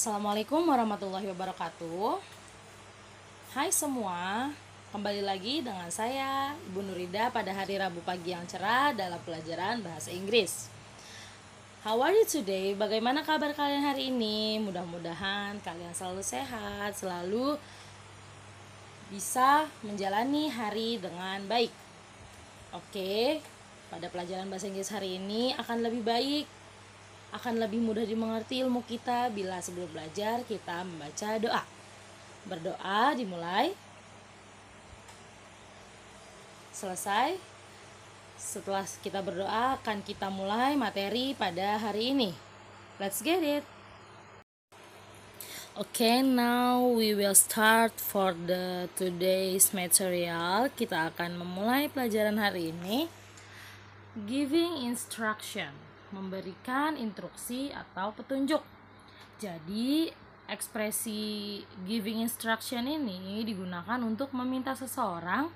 Assalamualaikum warahmatullahi wabarakatuh. Hai semua, kembali lagi dengan saya Ibu Nurida pada hari Rabu pagi yang cerah dalam pelajaran bahasa Inggris. How are you today? Bagaimana kabar kalian hari ini? Mudah-mudahan kalian selalu sehat, selalu bisa menjalani hari dengan baik. Oke, pada pelajaran bahasa Inggris hari ini akan lebih baik akan lebih mudah dimengerti ilmu kita bila sebelum belajar kita membaca doa. Berdoa dimulai. Selesai. Setelah kita berdoa akan kita mulai materi pada hari ini. Let's get it. Okay, now we will start for the today's material. Kita akan memulai pelajaran hari ini. Giving instruction memberikan instruksi atau petunjuk. Jadi, ekspresi giving instruction ini digunakan untuk meminta seseorang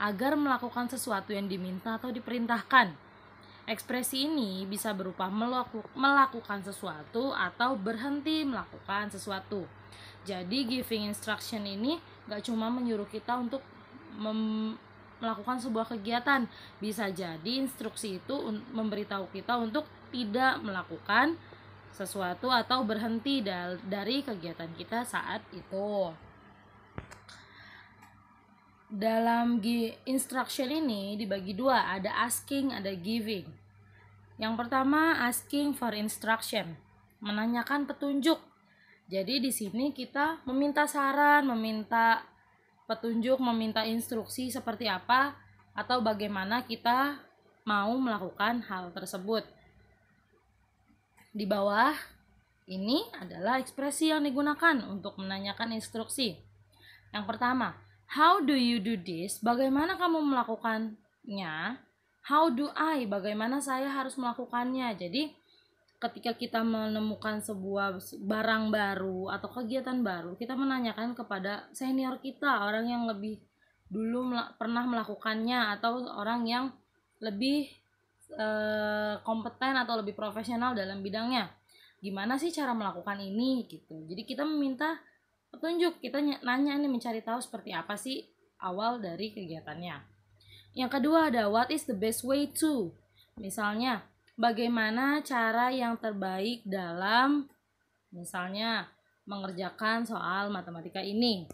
agar melakukan sesuatu yang diminta atau diperintahkan. Ekspresi ini bisa berupa melaku, melakukan sesuatu atau berhenti melakukan sesuatu. Jadi, giving instruction ini gak cuma menyuruh kita untuk mem melakukan sebuah kegiatan. Bisa jadi instruksi itu memberitahu kita untuk tidak melakukan sesuatu atau berhenti dari kegiatan kita saat itu. Dalam instruction ini dibagi dua, ada asking, ada giving. Yang pertama asking for instruction, menanyakan petunjuk. Jadi di sini kita meminta saran, meminta petunjuk meminta instruksi seperti apa atau bagaimana kita mau melakukan hal tersebut. Di bawah ini adalah ekspresi yang digunakan untuk menanyakan instruksi. Yang pertama, how do you do this? Bagaimana kamu melakukannya? How do I? Bagaimana saya harus melakukannya? Jadi, ketika kita menemukan sebuah barang baru atau kegiatan baru, kita menanyakan kepada senior kita, orang yang lebih dulu mel pernah melakukannya atau orang yang lebih e, kompeten atau lebih profesional dalam bidangnya. Gimana sih cara melakukan ini gitu. Jadi kita meminta petunjuk, kita nanya ini mencari tahu seperti apa sih awal dari kegiatannya. Yang kedua ada what is the best way to. Misalnya, bagaimana cara yang terbaik dalam misalnya mengerjakan soal matematika ini.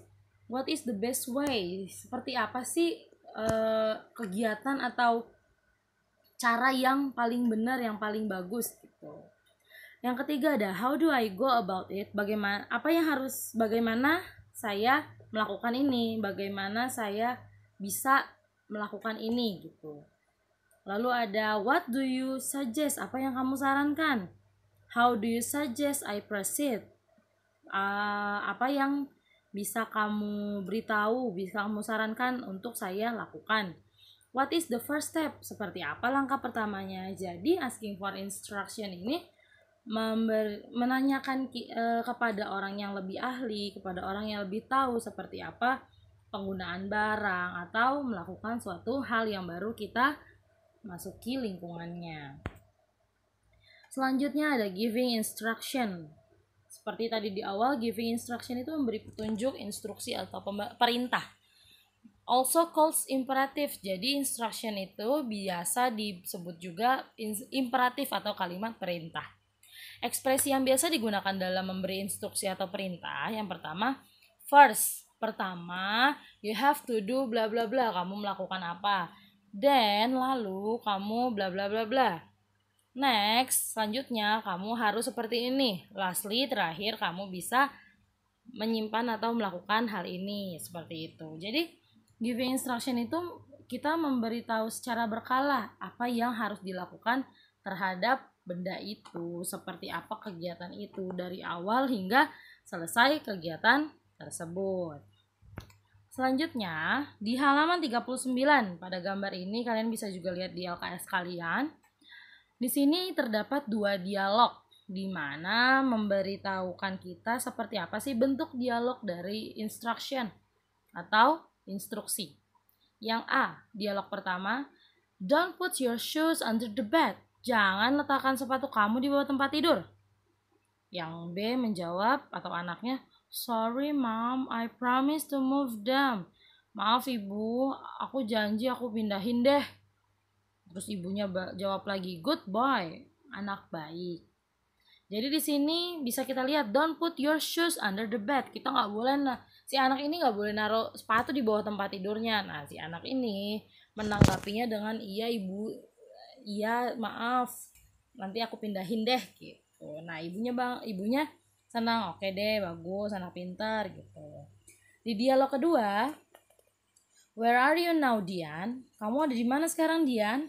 What is the best way? Seperti apa sih eh, kegiatan atau cara yang paling benar, yang paling bagus gitu. Yang ketiga ada how do I go about it? Bagaimana apa yang harus bagaimana saya melakukan ini? Bagaimana saya bisa melakukan ini gitu. Lalu ada what do you suggest? Apa yang kamu sarankan? How do you suggest I proceed? Uh, apa yang bisa kamu beritahu, bisa kamu sarankan untuk saya lakukan? What is the first step? Seperti apa langkah pertamanya? Jadi asking for instruction ini member, menanyakan ki, eh, kepada orang yang lebih ahli, kepada orang yang lebih tahu seperti apa penggunaan barang atau melakukan suatu hal yang baru kita masuki lingkungannya. Selanjutnya ada giving instruction. Seperti tadi di awal, giving instruction itu memberi petunjuk, instruksi atau perintah. Also calls imperative. Jadi instruction itu biasa disebut juga imperatif atau kalimat perintah. Ekspresi yang biasa digunakan dalam memberi instruksi atau perintah yang pertama first pertama you have to do bla bla bla kamu melakukan apa dan lalu kamu bla bla bla bla. Next, selanjutnya kamu harus seperti ini. Lastly, terakhir kamu bisa menyimpan atau melakukan hal ini seperti itu. Jadi, giving instruction itu kita memberitahu secara berkala apa yang harus dilakukan terhadap benda itu, seperti apa kegiatan itu dari awal hingga selesai kegiatan tersebut. Selanjutnya, di halaman 39 pada gambar ini kalian bisa juga lihat di LKS kalian. Di sini terdapat dua dialog di mana memberitahukan kita seperti apa sih bentuk dialog dari instruction atau instruksi. Yang A, dialog pertama, Don't put your shoes under the bed. Jangan letakkan sepatu kamu di bawah tempat tidur. Yang B menjawab atau anaknya, Sorry mom, I promise to move them. Maaf ibu, aku janji aku pindahin deh. Terus ibunya jawab lagi, good boy, anak baik. Jadi di sini bisa kita lihat don't put your shoes under the bed. Kita nggak boleh nah si anak ini nggak boleh naruh sepatu di bawah tempat tidurnya. Nah si anak ini menanggapinya dengan iya ibu, iya maaf nanti aku pindahin deh gitu. Nah ibunya bang, ibunya senang oke okay deh bagus anak pintar gitu di dialog kedua where are you now Dian kamu ada di mana sekarang Dian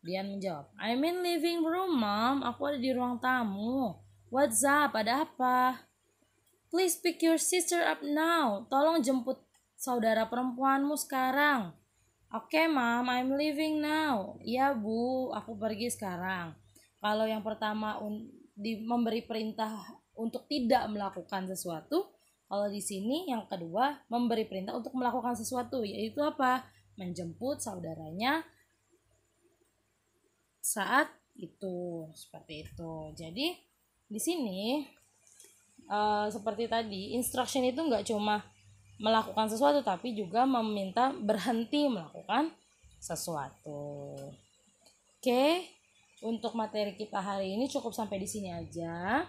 Dian menjawab I'm in living room mom aku ada di ruang tamu what's up ada apa please pick your sister up now tolong jemput saudara perempuanmu sekarang Oke, okay, Mam, I'm leaving now. Iya, Bu, aku pergi sekarang. Kalau yang pertama di memberi perintah untuk tidak melakukan sesuatu. Kalau di sini yang kedua memberi perintah untuk melakukan sesuatu yaitu apa? Menjemput saudaranya saat itu seperti itu. Jadi di sini uh, seperti tadi instruction itu nggak cuma melakukan sesuatu tapi juga meminta berhenti melakukan sesuatu. Oke, untuk materi kita hari ini cukup sampai di sini aja.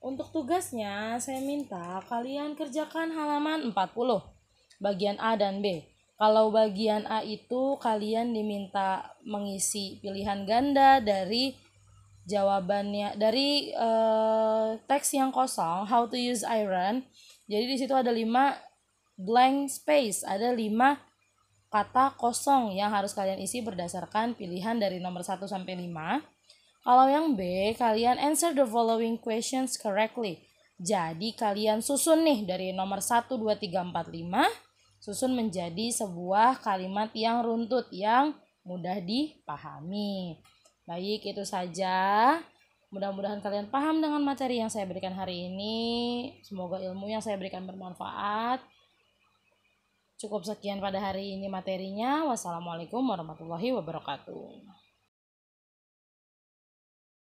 Untuk tugasnya, saya minta kalian kerjakan halaman 40, bagian A dan B. Kalau bagian A itu kalian diminta mengisi pilihan ganda dari jawabannya dari uh, teks yang kosong, how to use iron. Jadi di situ ada 5 blank space, ada 5 kata kosong yang harus kalian isi berdasarkan pilihan dari nomor 1 sampai 5. Kalau yang B, kalian answer the following questions correctly. Jadi kalian susun nih dari nomor 1, 2, 3, 4, 5. Susun menjadi sebuah kalimat yang runtut yang mudah dipahami. Baik, itu saja. Mudah-mudahan kalian paham dengan materi yang saya berikan hari ini. Semoga ilmu yang saya berikan bermanfaat. Cukup sekian pada hari ini materinya. Wassalamualaikum warahmatullahi wabarakatuh.